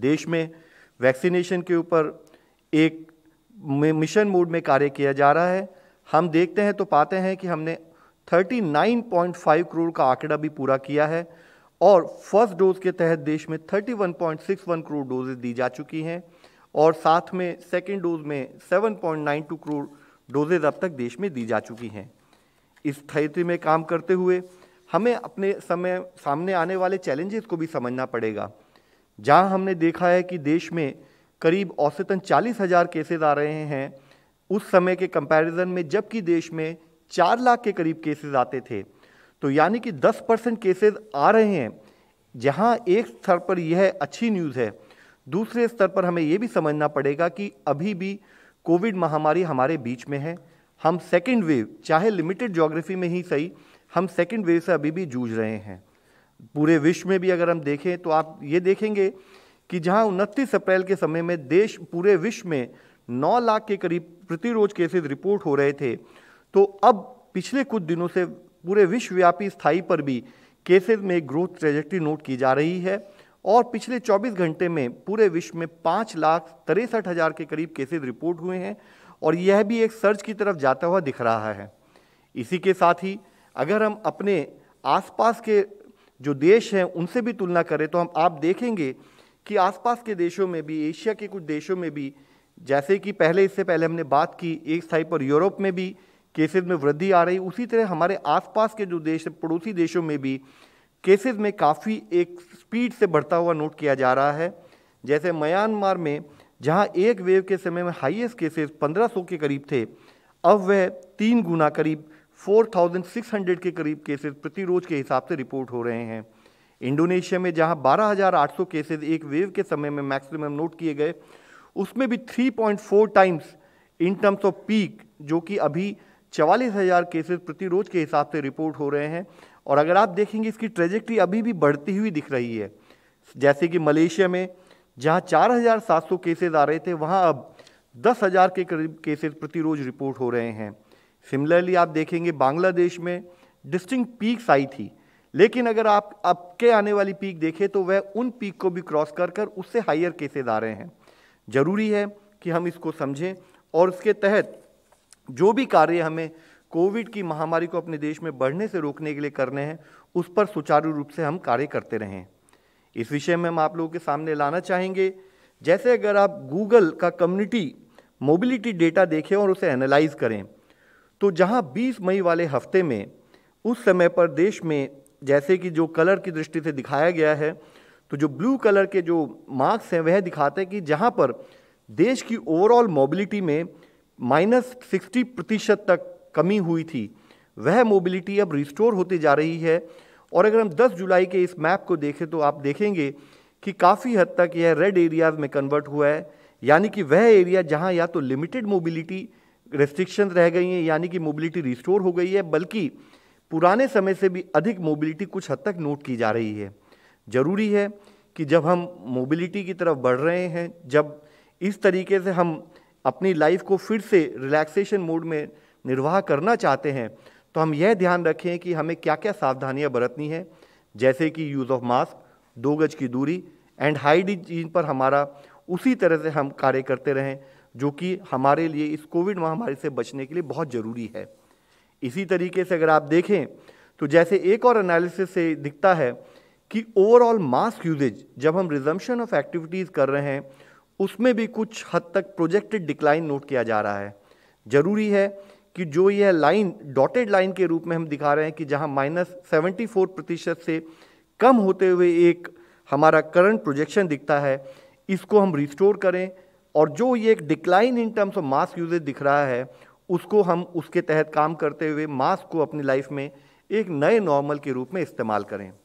देश में वैक्सीनेशन के ऊपर एक मिशन मोड में कार्य किया जा रहा है हम देखते हैं तो पाते हैं कि हमने 39.5 करोड़ का आंकड़ा भी पूरा किया है और फर्स्ट डोज के तहत देश में 31.61 करोड़ डोजेज दी जा चुकी हैं और साथ में सेकेंड डोज में 7.92 करोड़ डोजेज अब तक देश में दी जा चुकी हैं इस स्थिति में काम करते हुए हमें अपने समय सामने आने वाले चैलेंजेस को भी समझना पड़ेगा जहां हमने देखा है कि देश में करीब औसतन चालीस हज़ार केसेज आ रहे हैं उस समय के कंपैरिजन में जबकि देश में चार लाख के करीब केसेज आते थे तो यानी कि दस परसेंट केसेज आ रहे हैं जहां एक स्तर पर यह अच्छी न्यूज़ है दूसरे स्तर पर हमें ये भी समझना पड़ेगा कि अभी भी कोविड महामारी हमारे बीच में है हम सेकेंड वेव चाहे लिमिटेड जोग्राफी में ही सही हम सेकेंड वेव से अभी भी जूझ रहे हैं पूरे विश्व में भी अगर हम देखें तो आप ये देखेंगे कि जहां उनतीस अप्रैल के समय में देश पूरे विश्व में 9 लाख के करीब प्रतिरोज केसेस रिपोर्ट हो रहे थे तो अब पिछले कुछ दिनों से पूरे विश्वव्यापी स्थाई पर भी केसेस में ग्रोथ ट्रेजेक्ट्री नोट की जा रही है और पिछले 24 घंटे में पूरे विश्व में पाँच लाख तिरसठ हज़ार के करीब केसेज रिपोर्ट हुए हैं और यह भी एक सर्ज की तरफ जाता हुआ दिख रहा है इसी के साथ ही अगर हम अपने आसपास के जो देश हैं उनसे भी तुलना करें तो हम आप देखेंगे कि आसपास के देशों में भी एशिया के कुछ देशों में भी जैसे कि पहले इससे पहले हमने बात की एक स्थाई पर यूरोप में भी केसेस में वृद्धि आ रही उसी तरह हमारे आसपास के जो देश पड़ोसी देशों में भी केसेस में काफ़ी एक स्पीड से बढ़ता हुआ नोट किया जा रहा है जैसे म्यांमार में जहां एक वेव के समय में हाईएस्ट केसेस 1500 के करीब थे अब वह तीन गुना करीब 4,600 के करीब केसेस प्रति रोज के हिसाब से रिपोर्ट हो रहे हैं इंडोनेशिया में जहां 12,800 केसेस एक वेव के समय में मैक्सिमम नोट किए गए उसमें भी 3.4 times in terms of peak जो कि अभी चवालीस हज़ार केसेज प्रति रोज के हिसाब से रिपोर्ट हो रहे हैं और अगर आप देखेंगे इसकी ट्रेजेक्ट्री अभी भी बढ़ती हुई दिख रही है जैसे कि मलेशिया में जहां 4,700 केसेस आ रहे थे वहां अब 10,000 के करीब केसेस प्रति रोज रिपोर्ट हो रहे हैं सिमिलरली आप देखेंगे बांग्लादेश में डिस्टिंग पीक्स आई थी लेकिन अगर आप अब के आने वाली पीक देखें तो वह उन पीक को भी क्रॉस कर कर उससे हायर केसेज आ रहे हैं ज़रूरी है कि हम इसको समझें और उसके तहत जो भी कार्य हमें कोविड की महामारी को अपने देश में बढ़ने से रोकने के लिए करने हैं उस पर सुचारू रूप से हम कार्य करते रहें इस विषय में हम आप लोगों के सामने लाना चाहेंगे जैसे अगर आप गूगल का कम्युनिटी मोबिलिटी डेटा देखें और उसे एनालाइज करें तो जहां 20 मई वाले हफ्ते में उस समय पर देश में जैसे कि जो कलर की दृष्टि से दिखाया गया है तो जो ब्लू कलर के जो मार्क्स हैं वह दिखाते हैं कि जहां पर देश की ओवरऑल मोबिलिटी में माइनस सिक्सटी प्रतिशत तक कमी हुई थी वह मोबिलिटी अब रिस्टोर होती जा रही है और अगर हम 10 जुलाई के इस मैप को देखें तो आप देखेंगे कि काफ़ी हद तक यह रेड एरियाज़ में कन्वर्ट हुआ है यानी कि वह एरिया जहां या तो लिमिटेड मोबिलिटी रेस्ट्रिक्शन रह गई हैं यानी कि मोबिलिटी रिस्टोर हो गई है बल्कि पुराने समय से भी अधिक मोबिलिटी कुछ हद तक नोट की जा रही है ज़रूरी है कि जब हम मोबिलिटी की तरफ बढ़ रहे हैं जब इस तरीके से हम अपनी लाइफ को फिर से रिलैक्सेशन मोड में निर्वाह करना चाहते हैं तो हम यह ध्यान रखें कि हमें क्या क्या सावधानियां बरतनी हैं जैसे कि यूज़ ऑफ मास्क दो गज की दूरी एंड हाइडीन पर हमारा उसी तरह से हम कार्य करते रहें जो कि हमारे लिए इस कोविड महामारी से बचने के लिए बहुत ज़रूरी है इसी तरीके से अगर आप देखें तो जैसे एक और एनालिसिस से दिखता है कि ओवरऑल मास्क यूजेज जब हम रिजम्पशन ऑफ एक्टिविटीज़ कर रहे हैं उसमें भी कुछ हद तक प्रोजेक्टेड डिक्लाइन नोट किया जा रहा है ज़रूरी है कि जो यह लाइन डॉटेड लाइन के रूप में हम दिखा रहे हैं कि जहां माइनस सेवेंटी फोर प्रतिशत से कम होते हुए एक हमारा करंट प्रोजेक्शन दिखता है इसको हम रिस्टोर करें और जो ये एक decline in terms of mask usage दिख रहा है उसको हम उसके तहत काम करते हुए मास्क को अपनी लाइफ में एक नए नॉर्मल के रूप में इस्तेमाल करें